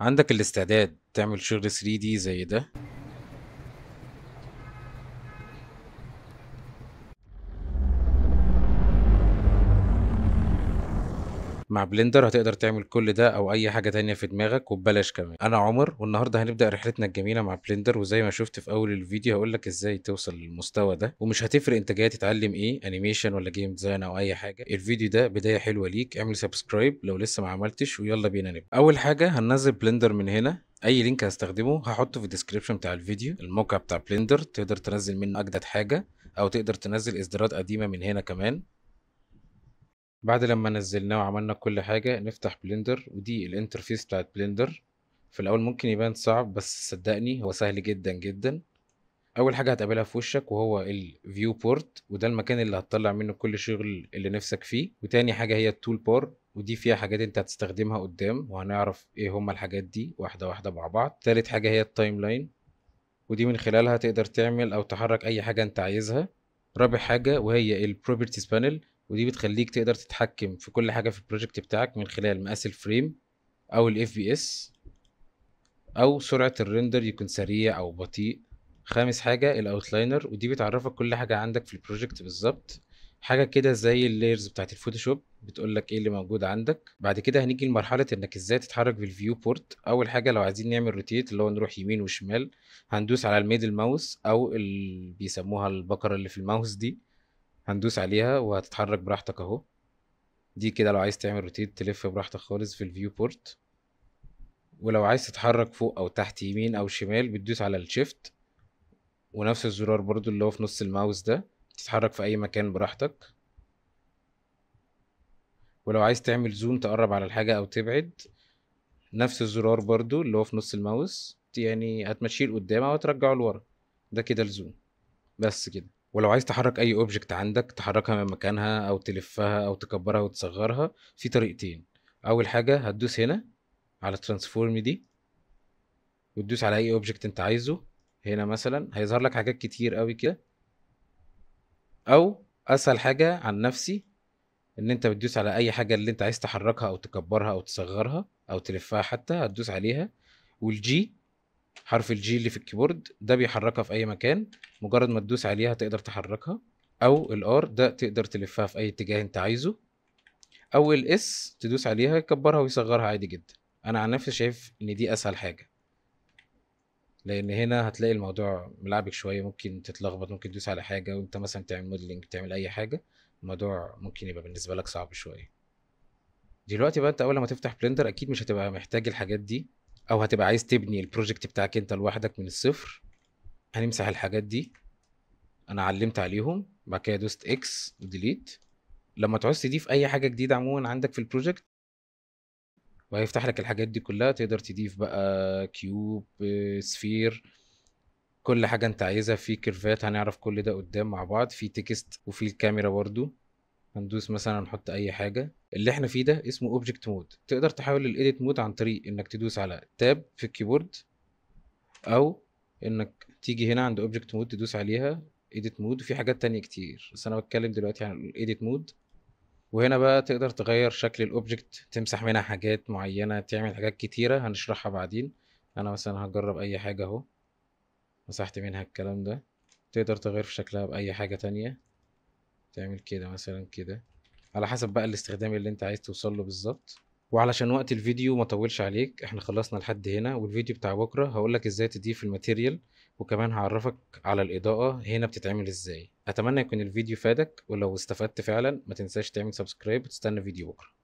عندك الاستعداد تعمل شغل 3D زي ده مع بلندر هتقدر تعمل كل ده او اي حاجه تانية في دماغك وببلاش كمان انا عمر والنهارده هنبدا رحلتنا الجميله مع بلندر وزي ما شفت في اول الفيديو هقول لك ازاي توصل للمستوى ده ومش هتفرق انت جاي تتعلم ايه انيميشن ولا جيم ديزاين او اي حاجه الفيديو ده بدايه حلوه ليك اعمل سبسكرايب لو لسه ما عملتش ويلا بينا نبدا اول حاجه هننزل بلندر من هنا اي لينك هستخدمه هحطه في الديسكريبشن بتاع الفيديو الموقع بتاع بلندر تقدر تنزل منه اجدد حاجه او تقدر تنزل اصدارات قديمه من هنا كمان بعد لما نزلناه وعملنا كل حاجة نفتح بلندر ودي الانترفيس بتاعت بلندر في الأول ممكن يبان صعب بس صدقني هو سهل جدا جدا أول حاجة هتقابلها في وشك وهو الفيو بورت وده المكان اللي هتطلع منه كل شغل اللي نفسك فيه وتاني حاجة هي التول بار ودي فيها حاجات انت هتستخدمها قدام وهنعرف ايه هما الحاجات دي واحدة واحدة مع بعض تالت حاجة هي التايم لاين ودي من خلالها تقدر تعمل أو تحرك أي حاجة انت عايزها رابع حاجة وهي البروبرتيز بانل ودي بتخليك تقدر تتحكم في كل حاجه في البروجكت بتاعك من خلال مقاس الفريم او الاف بي اس او سرعه الريندر يكون سريع او بطيء خامس حاجه الاوتلاينر ودي بتعرفك كل حاجه عندك في البروجكت بالظبط حاجه كده زي اللايرز بتاعت الفوتوشوب بتقول لك ايه اللي موجود عندك بعد كده هنيجي لمرحله انك ازاي تتحرك بالفيو بورت اول حاجه لو عايزين نعمل روتيت اللي هو نروح يمين وشمال هندوس على الميدل ماوس او اللي بيسموها البقره اللي في الماوس دي هندوس عليها وهتتحرك براحتك اهو دي كده لو عايز تعمل روتيت تلف براحتك خالص في الفيو بورت ولو عايز تتحرك فوق او تحت يمين او شمال بتدوس على الشيفت ونفس الزرار برضو اللي هو في نص الماوس ده تتحرك في اي مكان براحتك ولو عايز تعمل زوم تقرب على الحاجة او تبعد نفس الزرار برضو اللي هو في نص الماوس يعني هتمشيه لقدام او هترجعه لورا ده كده الزوم بس كده ولو عايز تحرك اي اوبجكت عندك تحركها من مكانها او تلفها او تكبرها وتصغرها في طريقتين اول حاجه هتدوس هنا على ترانسفورم دي وتدوس على اي اوبجكت انت عايزه هنا مثلا هيظهر لك حاجات كتير قوي كده او اسهل حاجه عن نفسي ان انت بتدوس على اي حاجه اللي انت عايز تحركها او تكبرها او تصغرها او تلفها حتى هتدوس عليها والجي حرف الجي اللي في الكيبورد ده بيحركها في اي مكان مجرد ما تدوس عليها تقدر تحركها او الار ده تقدر تلفها في اي اتجاه انت عايزه او الاس تدوس عليها يكبرها ويصغرها عادي جدا انا عن نفسي شايف ان دي اسهل حاجه لان هنا هتلاقي الموضوع ملعبك شويه ممكن تتلخبط ممكن تدوس على حاجه وانت مثلا تعمل موديلنج تعمل اي حاجه الموضوع ممكن يبقى بالنسبه لك صعب شويه دلوقتي بقى انت اول ما تفتح بلندر اكيد مش هتبقى محتاج الحاجات دي او هتبقى عايز تبني البروجكت بتاعك انت لوحدك من الصفر هنمسح الحاجات دي انا علمت عليهم بعد كده دوست اكس وديليت لما تعوز تضيف اي حاجه جديده عموما عندك في البروجكت وهيفتح لك الحاجات دي كلها تقدر تضيف بقى كيوب سفير كل حاجه انت عايزها في كيرفات هنعرف كل ده قدام مع بعض في تكست وفي الكاميرا برضو هندوس مثلا نحط اي حاجه اللي احنا فيه ده اسمه اوبجكت مود تقدر تحول الايديت مود عن طريق انك تدوس على تاب في الكيبورد او انك تيجي هنا عند اوبجكت مود تدوس عليها ايديت مود وفي حاجات تانية كتير بس انا بتكلم دلوقتي عن الايديت مود وهنا بقى تقدر تغير شكل الاوبجكت تمسح منها حاجات معينه تعمل حاجات كتيره هنشرحها بعدين انا مثلا هجرب اي حاجه اهو مسحت منها الكلام ده تقدر تغير في شكلها باي حاجه تانية تعمل كده مثلا كده على حسب بقى الاستخدام اللي انت عايز توصل له بالظبط وعلشان وقت الفيديو ما طولش عليك احنا خلصنا لحد هنا والفيديو بتاع بكره هقول لك ازاي تضيف الماتيريال وكمان هعرفك على الاضاءه هنا بتتعمل ازاي اتمنى يكون الفيديو فادك ولو استفدت فعلا ما تنساش تعمل سبسكرايب وتستنى فيديو بكره